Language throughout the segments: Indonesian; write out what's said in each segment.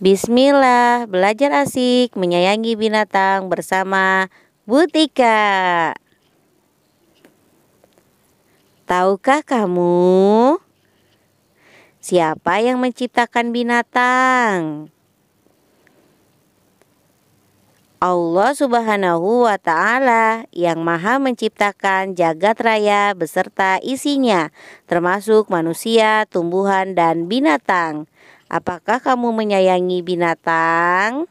Bismillah, belajar asik, menyayangi binatang bersama Butika. Tahukah kamu siapa yang menciptakan binatang? Allah Subhanahu wa Ta'ala yang Maha Menciptakan jagat raya beserta isinya, termasuk manusia, tumbuhan, dan binatang. Apakah kamu menyayangi binatang?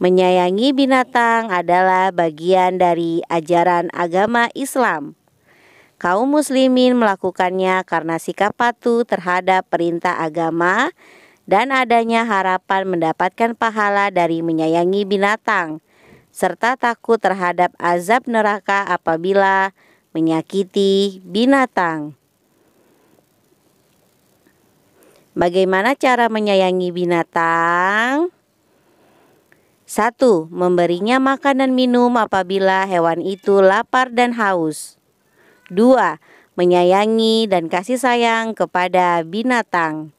Menyayangi binatang adalah bagian dari ajaran agama Islam. Kaum muslimin melakukannya karena sikap patuh terhadap perintah agama dan adanya harapan mendapatkan pahala dari menyayangi binatang serta takut terhadap azab neraka apabila menyakiti binatang. Bagaimana cara menyayangi binatang? Satu, Memberinya makan dan minum apabila hewan itu lapar dan haus. Dua, Menyayangi dan kasih sayang kepada binatang.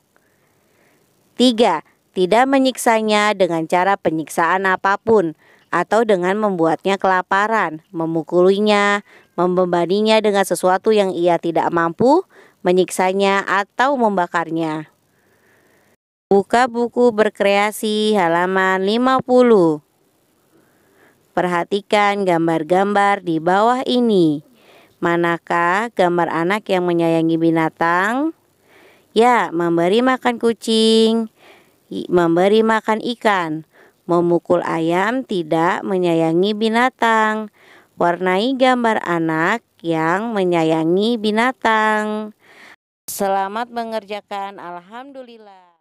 Tiga, Tidak menyiksanya dengan cara penyiksaan apapun atau dengan membuatnya kelaparan, memukulinya, membebaninya dengan sesuatu yang ia tidak mampu, menyiksanya atau membakarnya. Buka buku berkreasi halaman 50. Perhatikan gambar-gambar di bawah ini. Manakah gambar anak yang menyayangi binatang? Ya, memberi makan kucing, memberi makan ikan, memukul ayam tidak menyayangi binatang. Warnai gambar anak yang menyayangi binatang. Selamat mengerjakan, alhamdulillah.